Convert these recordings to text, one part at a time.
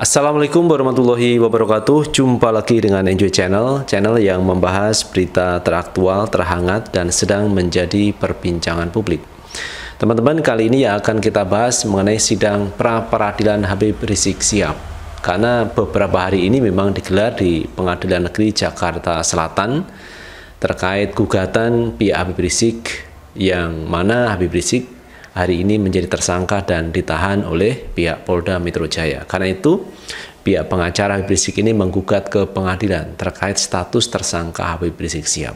Assalamualaikum warahmatullahi wabarakatuh Jumpa lagi dengan Enjoy Channel Channel yang membahas berita teraktual, terhangat, dan sedang menjadi perbincangan publik Teman-teman, kali ini yang akan kita bahas mengenai sidang pra-peradilan Habib Rizik Siap Karena beberapa hari ini memang digelar di Pengadilan Negeri Jakarta Selatan Terkait gugatan pihak Habib Rizik yang mana Habib Rizik hari ini menjadi tersangka dan ditahan oleh pihak Polda Metro Jaya. Karena itu, pihak pengacara Habib Rizik ini menggugat ke pengadilan terkait status tersangka Habib Rizik siap.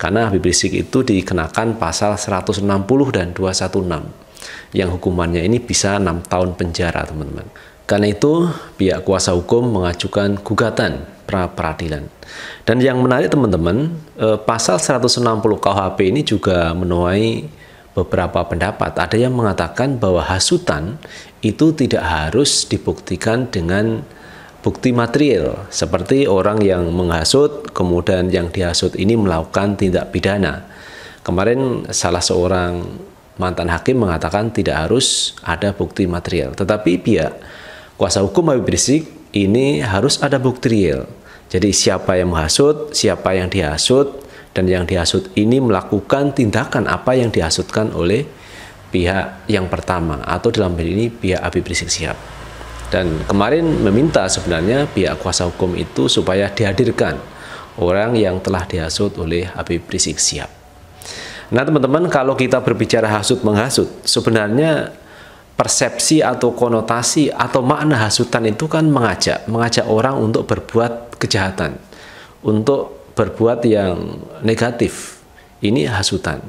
Karena Habib Rizik itu dikenakan pasal 160 dan 216 yang hukumannya ini bisa 6 tahun penjara, teman-teman. Karena itu, pihak kuasa hukum mengajukan gugatan pra peradilan. Dan yang menarik teman-teman, eh, pasal 160 KHP ini juga menuai beberapa pendapat. Ada yang mengatakan bahwa hasutan itu tidak harus dibuktikan dengan bukti material seperti orang yang menghasut kemudian yang dihasut ini melakukan tindak pidana. Kemarin salah seorang mantan hakim mengatakan tidak harus ada bukti material. Tetapi pihak kuasa hukum Habib Rizik ini harus ada bukti real. Jadi siapa yang menghasut, siapa yang dihasut, dan yang dihasut ini melakukan tindakan apa yang dihasutkan oleh pihak yang pertama atau dalam hal ini pihak Habib Rizik Sihab. Dan kemarin meminta sebenarnya pihak kuasa hukum itu supaya dihadirkan orang yang telah dihasut oleh Habib Rizik Sihab. Nah teman-teman kalau kita berbicara hasut menghasut sebenarnya persepsi atau konotasi atau makna hasutan itu kan mengajak mengajak orang untuk berbuat kejahatan untuk berbuat yang negatif. Ini hasutan.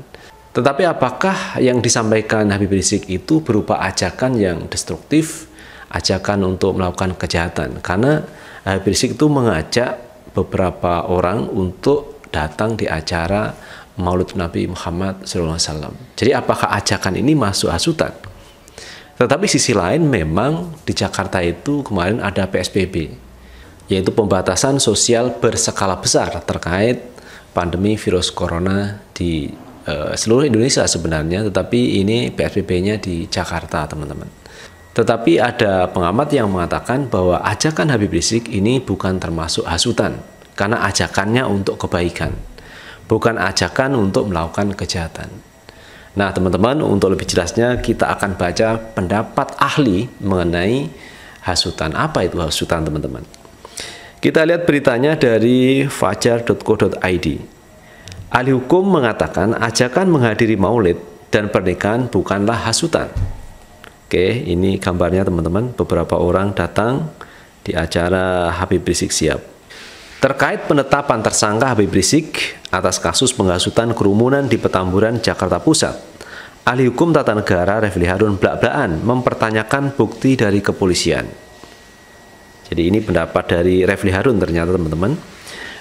Tetapi apakah yang disampaikan Habib Rizik itu berupa ajakan yang destruktif, ajakan untuk melakukan kejahatan? Karena Habib Rizik itu mengajak beberapa orang untuk datang di acara Maulid Nabi Muhammad SAW. Jadi apakah ajakan ini masuk hasutan? Tetapi sisi lain memang di Jakarta itu kemarin ada PSBB yaitu pembatasan sosial berskala besar terkait pandemi virus corona di e, seluruh Indonesia sebenarnya, tetapi ini PSBB-nya di Jakarta, teman-teman. Tetapi ada pengamat yang mengatakan bahwa ajakan Habib Rizik ini bukan termasuk hasutan, karena ajakannya untuk kebaikan, bukan ajakan untuk melakukan kejahatan. Nah, teman-teman, untuk lebih jelasnya kita akan baca pendapat ahli mengenai hasutan. Apa itu hasutan, teman-teman? Kita lihat beritanya dari fajar.co.id. Ahli hukum mengatakan ajakan menghadiri maulid dan pernikahan bukanlah hasutan. Oke, ini gambarnya teman-teman. Beberapa orang datang di acara Habib Rizik Siap. Terkait penetapan tersangka Habib Rizik atas kasus penghasutan kerumunan di Petamburan, Jakarta Pusat, ahli hukum tata negara Refli Harun blak blaan mempertanyakan bukti dari kepolisian. Jadi ini pendapat dari Refli Harun ternyata teman-teman.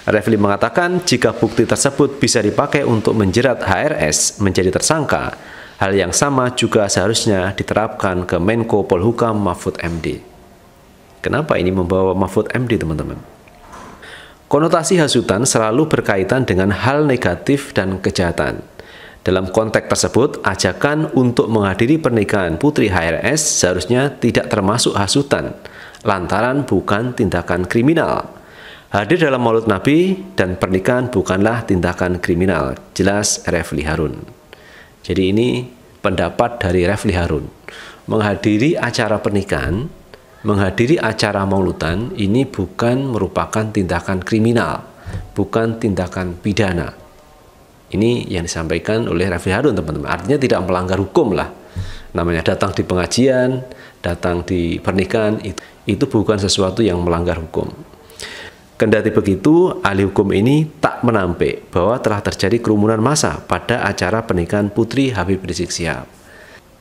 Refli mengatakan jika bukti tersebut bisa dipakai untuk menjerat HRS menjadi tersangka, hal yang sama juga seharusnya diterapkan ke Menko Polhukam Mahfud MD. Kenapa ini membawa Mahfud MD teman-teman? Konotasi hasutan selalu berkaitan dengan hal negatif dan kejahatan. Dalam konteks tersebut, ajakan untuk menghadiri pernikahan putri HRS seharusnya tidak termasuk hasutan, lantaran bukan tindakan kriminal. Hadir dalam mulut Nabi dan pernikahan bukanlah tindakan kriminal, jelas Refli Harun. Jadi ini pendapat dari Refli Harun. Menghadiri acara pernikahan, menghadiri acara maulutan ini bukan merupakan tindakan kriminal, bukan tindakan pidana. Ini yang disampaikan oleh Refli Harun teman-teman. Artinya tidak melanggar hukum lah. Namanya datang di pengajian, datang di pernikahan itu itu bukan sesuatu yang melanggar hukum. Kendati begitu, ahli hukum ini tak menampik bahwa telah terjadi kerumunan massa pada acara pernikahan putri Habib Rizik Sihab.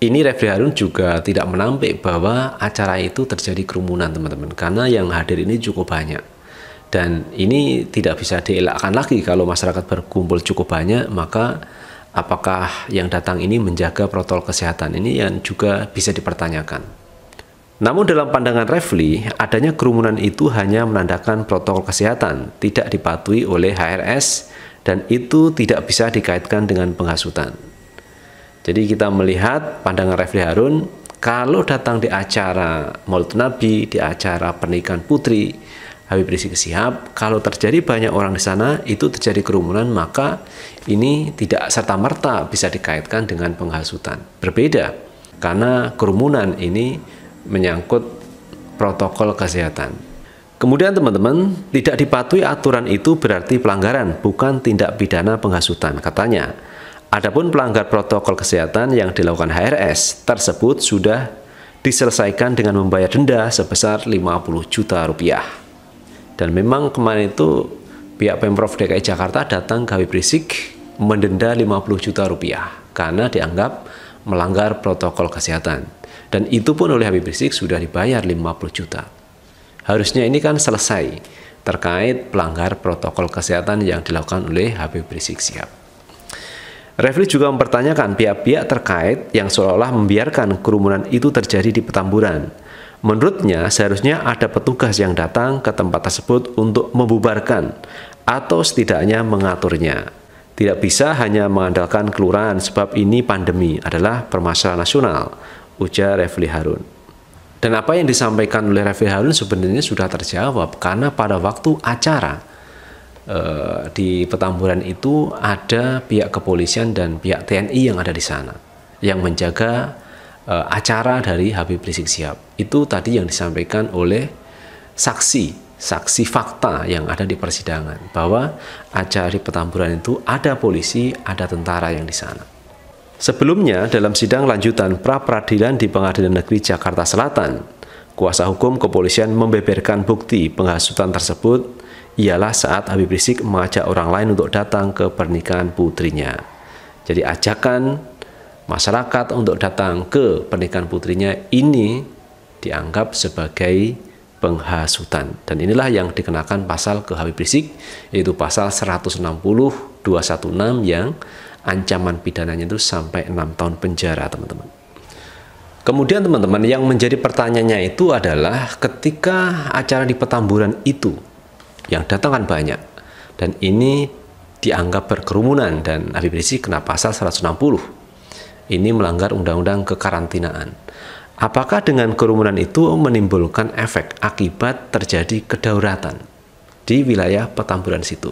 Ini Refli Harun juga tidak menampik bahwa acara itu terjadi kerumunan teman-teman karena yang hadir ini cukup banyak. Dan ini tidak bisa dielakkan lagi kalau masyarakat berkumpul cukup banyak maka apakah yang datang ini menjaga protokol kesehatan ini yang juga bisa dipertanyakan. Namun dalam pandangan Refli, adanya kerumunan itu hanya menandakan protokol kesehatan tidak dipatuhi oleh HRS dan itu tidak bisa dikaitkan dengan penghasutan. Jadi kita melihat pandangan Refli Harun, kalau datang di acara Maulid Nabi, di acara pernikahan putri Habib Rizik Sihab, kalau terjadi banyak orang di sana, itu terjadi kerumunan, maka ini tidak serta-merta bisa dikaitkan dengan penghasutan. Berbeda, karena kerumunan ini menyangkut protokol kesehatan. Kemudian teman-teman, tidak dipatuhi aturan itu berarti pelanggaran, bukan tindak pidana penghasutan, katanya. Adapun pelanggar protokol kesehatan yang dilakukan HRS tersebut sudah diselesaikan dengan membayar denda sebesar 50 juta rupiah. Dan memang kemarin itu pihak Pemprov DKI Jakarta datang ke Habib Rizik mendenda 50 juta rupiah karena dianggap melanggar protokol kesehatan. Dan itu pun oleh Habib Rizik sudah dibayar 50 juta. Harusnya ini kan selesai terkait pelanggar protokol kesehatan yang dilakukan oleh Habib Rizik Sihab. Refli juga mempertanyakan pihak-pihak terkait yang seolah-olah membiarkan kerumunan itu terjadi di Petamburan. Menurutnya seharusnya ada petugas yang datang ke tempat tersebut untuk membubarkan atau setidaknya mengaturnya. Tidak bisa hanya mengandalkan kelurahan sebab ini pandemi adalah permasalahan nasional ujar Refli Harun. Dan apa yang disampaikan oleh Refli Harun sebenarnya sudah terjawab karena pada waktu acara eh, di Petamburan itu ada pihak kepolisian dan pihak TNI yang ada di sana yang menjaga eh, acara dari Habib Rizik Sihab. Itu tadi yang disampaikan oleh saksi saksi fakta yang ada di persidangan bahwa acara di Petamburan itu ada polisi, ada tentara yang di sana. Sebelumnya, dalam sidang lanjutan pra-peradilan di Pengadilan Negeri Jakarta Selatan, kuasa hukum kepolisian membeberkan bukti penghasutan tersebut ialah saat Habib Rizik mengajak orang lain untuk datang ke pernikahan putrinya. Jadi ajakan masyarakat untuk datang ke pernikahan putrinya ini dianggap sebagai penghasutan. Dan inilah yang dikenakan pasal ke Habib Rizik, yaitu pasal 16216 yang ancaman pidananya itu sampai enam tahun penjara teman-teman kemudian teman-teman yang menjadi pertanyaannya itu adalah ketika acara di petamburan itu yang datang kan banyak dan ini dianggap berkerumunan dan Habib Rizik kena pasal 160 ini melanggar undang-undang kekarantinaan apakah dengan kerumunan itu menimbulkan efek akibat terjadi kedaulatan di wilayah petamburan situ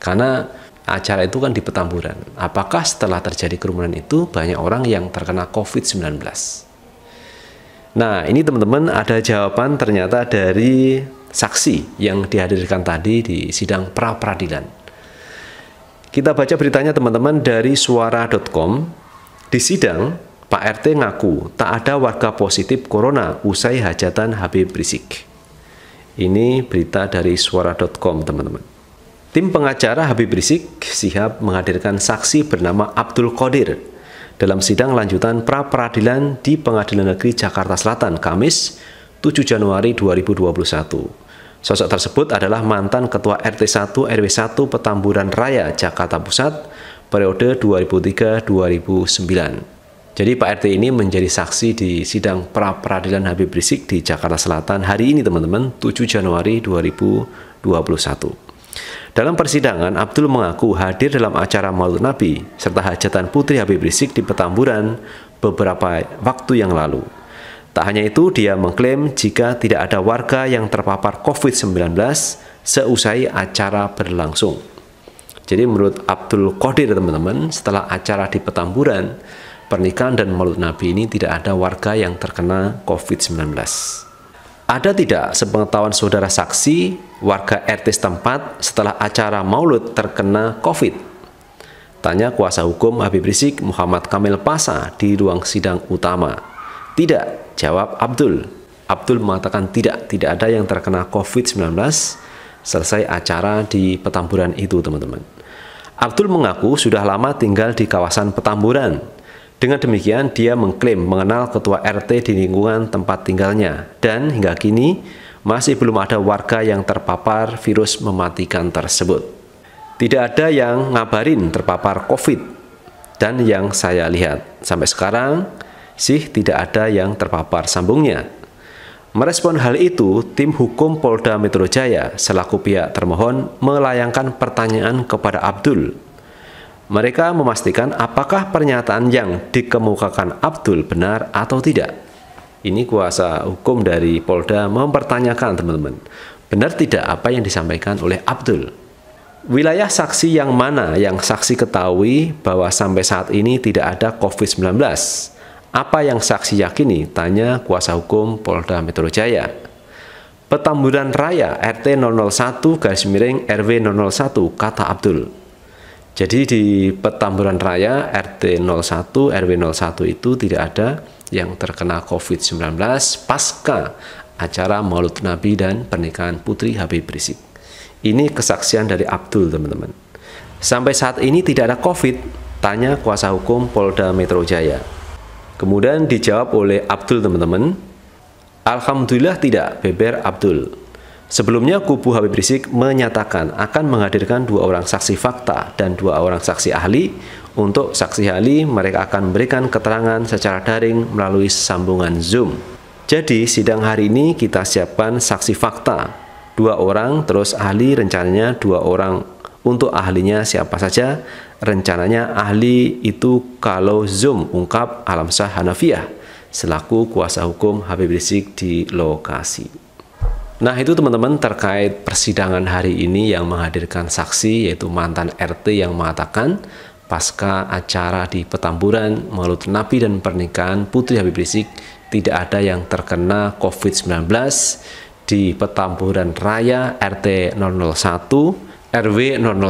karena acara itu kan di Petamburan. Apakah setelah terjadi kerumunan itu banyak orang yang terkena COVID-19? Nah, ini teman-teman ada jawaban ternyata dari saksi yang dihadirkan tadi di sidang pra peradilan. Kita baca beritanya teman-teman dari suara.com. Di sidang, Pak RT ngaku tak ada warga positif corona usai hajatan Habib Rizik. Ini berita dari suara.com teman-teman. Tim pengacara Habib Rizik Sihab menghadirkan saksi bernama Abdul Qadir dalam sidang lanjutan pra peradilan di Pengadilan Negeri Jakarta Selatan Kamis 7 Januari 2021. Sosok tersebut adalah mantan Ketua RT1 RW1 Petamburan Raya Jakarta Pusat periode 2003-2009. Jadi Pak RT ini menjadi saksi di sidang pra peradilan Habib Rizik di Jakarta Selatan hari ini teman-teman 7 Januari 2021. Dalam persidangan, Abdul mengaku hadir dalam acara Maulid Nabi serta hajatan Putri Habib Rizik di Petamburan beberapa waktu yang lalu. Tak hanya itu, dia mengklaim jika tidak ada warga yang terpapar COVID-19 seusai acara berlangsung. Jadi menurut Abdul Qadir teman-teman, setelah acara di Petamburan, pernikahan dan Maulid Nabi ini tidak ada warga yang terkena COVID-19. Ada tidak sepengetahuan saudara saksi warga RT setempat setelah acara maulud terkena COVID? Tanya kuasa hukum Habib Rizik Muhammad Kamil Pasa di ruang sidang utama. Tidak, jawab Abdul. Abdul mengatakan tidak, tidak ada yang terkena COVID-19 selesai acara di Petamburan itu teman-teman. Abdul mengaku sudah lama tinggal di kawasan Petamburan dengan demikian, dia mengklaim mengenal ketua RT di lingkungan tempat tinggalnya, dan hingga kini masih belum ada warga yang terpapar virus mematikan tersebut. Tidak ada yang ngabarin terpapar COVID, dan yang saya lihat sampai sekarang sih tidak ada yang terpapar sambungnya. Merespon hal itu, tim hukum Polda Metro Jaya selaku pihak termohon melayangkan pertanyaan kepada Abdul mereka memastikan apakah pernyataan yang dikemukakan Abdul benar atau tidak. Ini kuasa hukum dari Polda mempertanyakan teman-teman, benar tidak apa yang disampaikan oleh Abdul? Wilayah saksi yang mana yang saksi ketahui bahwa sampai saat ini tidak ada COVID-19? Apa yang saksi yakini? Tanya kuasa hukum Polda Metro Jaya. Petamburan Raya RT 001 garis miring RW 001 kata Abdul. Jadi di Petamburan Raya RT 01 RW 01 itu tidak ada yang terkena COVID-19 pasca acara Maulid Nabi dan pernikahan Putri Habib Rizik. Ini kesaksian dari Abdul, teman-teman. Sampai saat ini tidak ada COVID, tanya kuasa hukum Polda Metro Jaya. Kemudian dijawab oleh Abdul, teman-teman. Alhamdulillah tidak, beber Abdul. Sebelumnya, kubu Habib Rizik menyatakan akan menghadirkan dua orang saksi fakta dan dua orang saksi ahli. Untuk saksi ahli, mereka akan memberikan keterangan secara daring melalui sambungan Zoom. Jadi, sidang hari ini kita siapkan saksi fakta, dua orang, terus ahli rencananya dua orang. Untuk ahlinya siapa saja? Rencananya ahli itu kalau Zoom ungkap Alamsah Hanafiah selaku kuasa hukum Habib Rizik di lokasi. Nah itu teman-teman terkait persidangan hari ini yang menghadirkan saksi yaitu mantan RT yang mengatakan pasca acara di Petamburan melalui Nabi dan pernikahan Putri Habib Rizik tidak ada yang terkena COVID-19 di Petamburan Raya RT 001 RW 001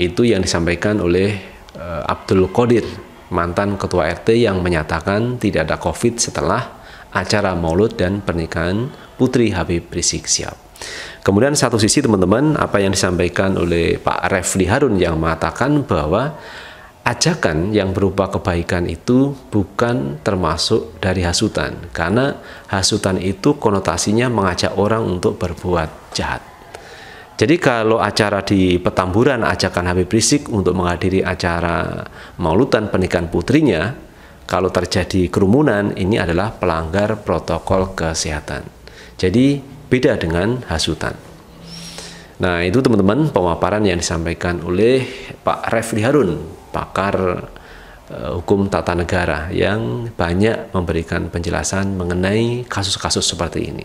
itu yang disampaikan oleh eh, Abdul Qadir mantan ketua RT yang menyatakan tidak ada COVID setelah acara maulud dan pernikahan putri Habib Rizik siap. Kemudian satu sisi teman-teman apa yang disampaikan oleh Pak Refli Harun yang mengatakan bahwa ajakan yang berupa kebaikan itu bukan termasuk dari hasutan karena hasutan itu konotasinya mengajak orang untuk berbuat jahat. Jadi kalau acara di Petamburan ajakan Habib Rizik untuk menghadiri acara maulutan pernikahan putrinya kalau terjadi kerumunan ini adalah pelanggar protokol kesehatan. Jadi beda dengan hasutan. Nah, itu teman-teman pemaparan yang disampaikan oleh Pak Refli Harun, pakar e, hukum tata negara yang banyak memberikan penjelasan mengenai kasus-kasus seperti ini.